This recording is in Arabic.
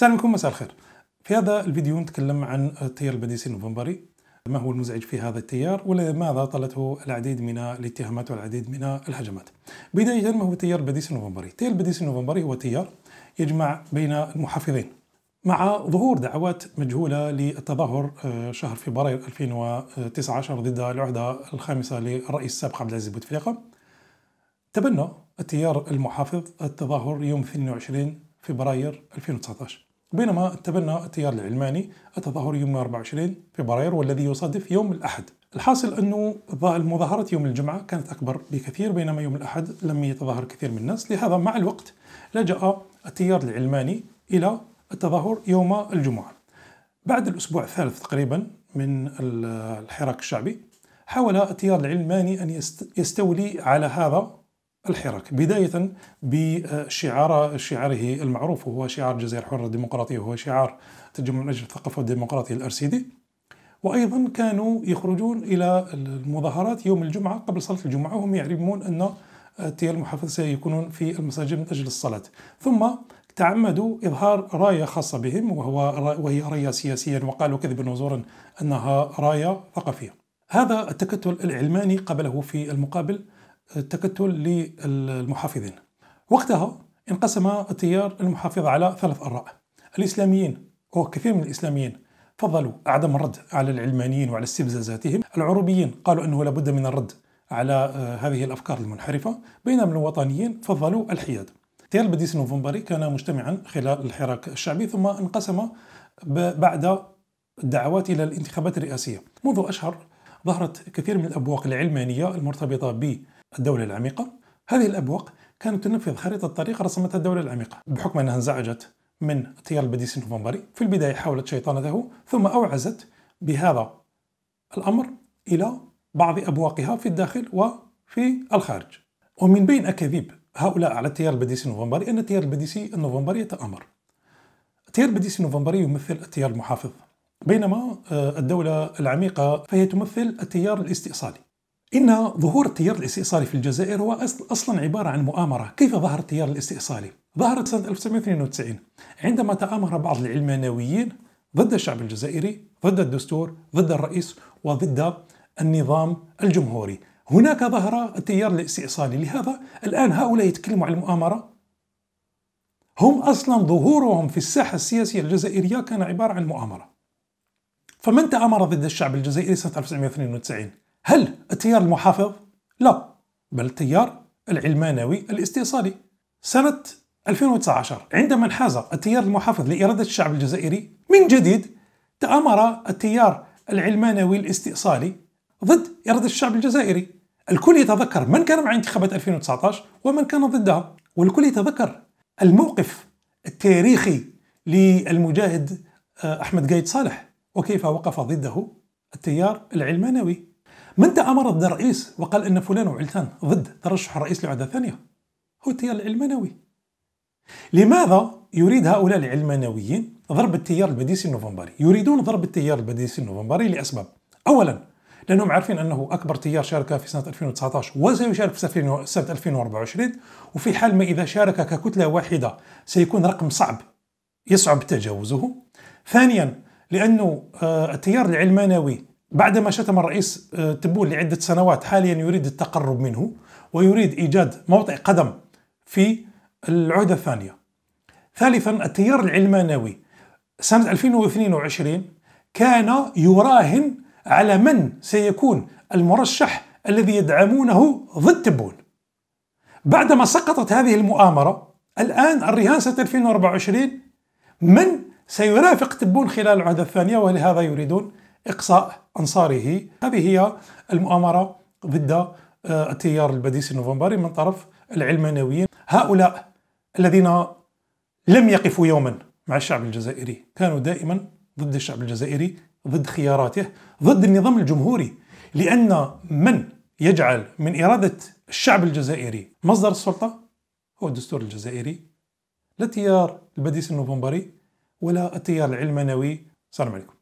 السلام عليكم مساء الخير في هذا الفيديو نتكلم عن التيار البديسي النوفمبري ما هو المزعج في هذا التيار ولماذا طالته العديد من الاتهامات والعديد من الهجمات بداية ما هو التيار البديسي النوفمبري التيار البديسي النوفمبري هو تيار يجمع بين المحافظين مع ظهور دعوات مجهولة للتظاهر آه، شهر فبراير 2019 ضد العهدة الخامسة للرئيس السابق عبد العزيز بوتفليقة تبنى التيار المحافظ التظاهر يوم 22 فبراير 2019 بينما تبنى التيار العلماني التظاهر يوم 24 فبراير والذي يصادف يوم الأحد الحاصل أنه المظاهرات يوم الجمعة كانت أكبر بكثير بينما يوم الأحد لم يتظاهر كثير من الناس لهذا مع الوقت لجأ التيار العلماني إلى التظاهر يوم الجمعة بعد الأسبوع الثالث تقريبا من الحراك الشعبي حاول التيار العلماني أن يستولي على هذا الحراك بداية بشعار شعاره المعروف وهو شعار الجزائر الحرة الديمقراطية وهو شعار تجمع من أجل الثقافة الديمقراطية الأرسيدي وأيضا كانوا يخرجون إلى المظاهرات يوم الجمعة قبل صلاة الجمعة وهم يعلمون أن تيار المحافظة سيكونون في المساجد من أجل الصلاة ثم تعمدوا إظهار راية خاصة بهم وهو وهي راية سياسية وقالوا كذبا وزورا أنها راية ثقافية هذا التكتل العلماني قبله في المقابل التكتل للمحافظين وقتها انقسم التيار المحافظ على ثلاث آراء الإسلاميين وكثير من الإسلاميين فضلوا عدم الرد على العلمانيين وعلى استفزازاتهم العروبيين قالوا أنه لابد من الرد على آه، هذه الأفكار المنحرفة بينما الوطنيين فضلوا الحياد تيار البديس نوفمبري كان مجتمعا خلال الحراك الشعبي ثم انقسم بعد الدعوات إلى الانتخابات الرئاسية منذ أشهر ظهرت كثير من الأبواق العلمانية المرتبطة ب الدولة العميقة هذه الأبواق كانت تنفذ خريطة طريق رسمتها الدولة العميقة بحكم أنها انزعجت من التيار البديس النوفمبري في البداية حاولت شيطنته ثم أوعزت بهذا الأمر إلى بعض أبواقها في الداخل وفي الخارج ومن بين أكاذيب هؤلاء على التيار البديسي النوفمبري أن التيار البديسي النوفمبري يتآمر التيار البديسي النوفمبري يمثل التيار المحافظ بينما آه، الدولة العميقة فهي تمثل التيار الاستئصالي إن ظهور التيار الاستئصالي في الجزائر هو أصلا عبارة عن مؤامرة كيف ظهر التيار الاستئصالي؟ ظهرت سنة 1992 عندما تآمر بعض العلمانيين ضد الشعب الجزائري ضد الدستور ضد الرئيس وضد النظام الجمهوري هناك ظهر التيار الاستئصالي لهذا الآن هؤلاء يتكلموا عن المؤامرة هم أصلا ظهورهم في الساحة السياسية الجزائرية كان عبارة عن مؤامرة فمن تآمر ضد الشعب الجزائري سنة 1992 هل التيار المحافظ؟ لا بل التيار العلمانوي الاستئصالي سنة 2019 عندما انحاز التيار المحافظ لإرادة الشعب الجزائري من جديد تآمر التيار العلمانوي الاستئصالي ضد إرادة الشعب الجزائري الكل يتذكر من كان مع انتخابات 2019 ومن كان ضدها والكل يتذكر الموقف التاريخي للمجاهد آه، أحمد قايد صالح وكيف وقف ضده التيار العلمانوي من تأمرض الرئيس وقال أن فلان وعلتان ضد ترشح الرئيس لعدة ثانية هو التيار العلمانوي لماذا يريد هؤلاء العلمانويين ضرب التيار البديسي النوفمبري يريدون ضرب التيار البديسي النوفمبري لأسباب أولا لأنهم عارفين أنه أكبر تيار شارك في سنة 2019 وسيشارك في سنة 2024 وفي حال ما إذا شارك ككتلة واحدة سيكون رقم صعب يصعب تجاوزه ثانيا لأنه آه، التيار العلمانوي بعدما شتم الرئيس آه، تبون لعدة سنوات حاليا يريد التقرب منه ويريد إيجاد موطئ قدم في العهدة الثانية ثالثا التيار العلمانوي سنة 2022 كان يراهن على من سيكون المرشح الذي يدعمونه ضد تبون بعدما سقطت هذه المؤامرة الآن الرهان سنة 2024 من سيرافق تبون خلال العهدة الثانية ولهذا يريدون إقصاء أنصاره هذه هي المؤامرة ضد آه، التيار البديسي النوفمبري من طرف العلمانيين هؤلاء الذين لم يقفوا يوما مع الشعب الجزائري كانوا دائما ضد الشعب الجزائري ضد خياراته ضد النظام الجمهوري لأن من يجعل من إرادة الشعب الجزائري مصدر السلطة هو الدستور الجزائري لا التيار البديس النوفمبري ولا التيار العلمانوي السلام عليكم